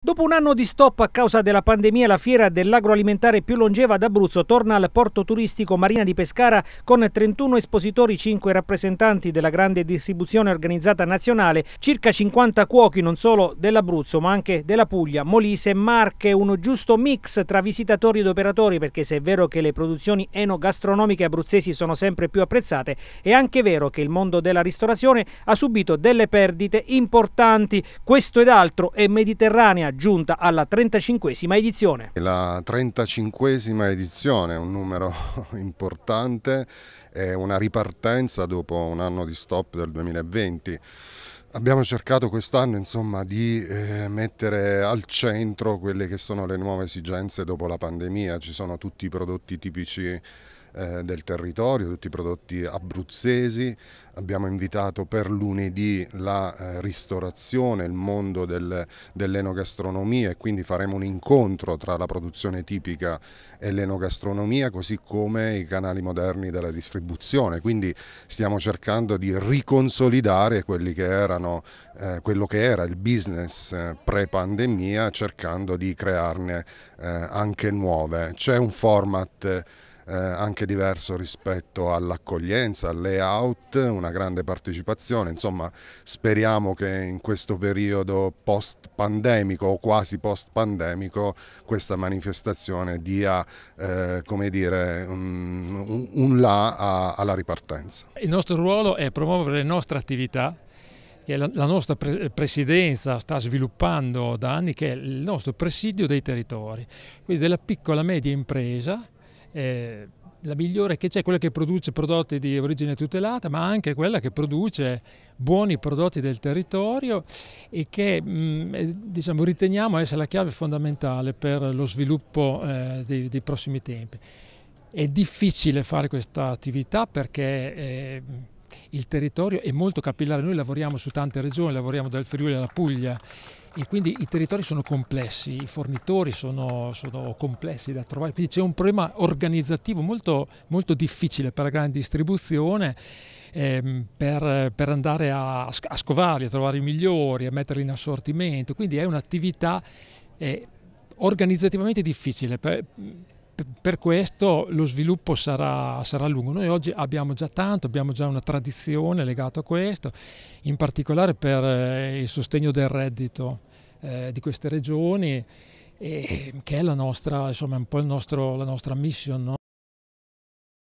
Dopo un anno di stop a causa della pandemia, la fiera dell'agroalimentare più longeva d'Abruzzo torna al porto turistico Marina di Pescara con 31 espositori, 5 rappresentanti della grande distribuzione organizzata nazionale, circa 50 cuochi non solo dell'Abruzzo ma anche della Puglia, Molise e Marche, un giusto mix tra visitatori ed operatori perché se è vero che le produzioni enogastronomiche abruzzesi sono sempre più apprezzate, è anche vero che il mondo della ristorazione ha subito delle perdite importanti. Questo ed altro è Mediterranea Romagna giunta alla 35esima edizione. La 35esima edizione è un numero importante, è una ripartenza dopo un anno di stop del 2020. Abbiamo cercato quest'anno insomma, di eh, mettere al centro quelle che sono le nuove esigenze dopo la pandemia, ci sono tutti i prodotti tipici eh, del territorio, tutti i prodotti abruzzesi, abbiamo invitato per lunedì la eh, ristorazione, il mondo del, dell'enogastronomia e quindi faremo un incontro tra la produzione tipica e l'enogastronomia così come i canali moderni della distribuzione, quindi stiamo cercando di riconsolidare che erano, eh, quello che era il business eh, pre-pandemia cercando di crearne eh, anche nuove. C'è un format eh, anche diverso rispetto all'accoglienza, al layout, una grande partecipazione, insomma speriamo che in questo periodo post pandemico o quasi post pandemico questa manifestazione dia eh, come dire, un, un là a, alla ripartenza. Il nostro ruolo è promuovere le nostre attività che la, nostra presidenza sta sviluppando da anni, che è il nostro presidio dei territori, quindi della piccola e media impresa eh, la migliore che c'è, quella che produce prodotti di origine tutelata, ma anche quella che produce buoni prodotti del territorio e che mh, mm, eh, diciamo, riteniamo essere la chiave fondamentale per lo sviluppo eh, dei, dei, prossimi tempi. È difficile fare questa attività perché... Eh, il territorio è molto capillare, noi lavoriamo su tante regioni, lavoriamo dal Friuli alla Puglia e quindi i territori sono complessi, i fornitori sono, sono complessi da trovare, quindi c'è un problema organizzativo molto, molto difficile per la grande distribuzione. Ehm, per, per, andare a, a, scovarli, a trovare i migliori, a metterli in assortimento, quindi è un'attività eh, organizzativamente difficile. Per, per questo lo sviluppo sarà, sarà, lungo. Noi oggi abbiamo già tanto, abbiamo già una tradizione legata a questo, in particolare per eh, il sostegno del reddito eh, di queste regioni, e, eh, che è la nostra, insomma, un po' nostro, la nostra mission. No?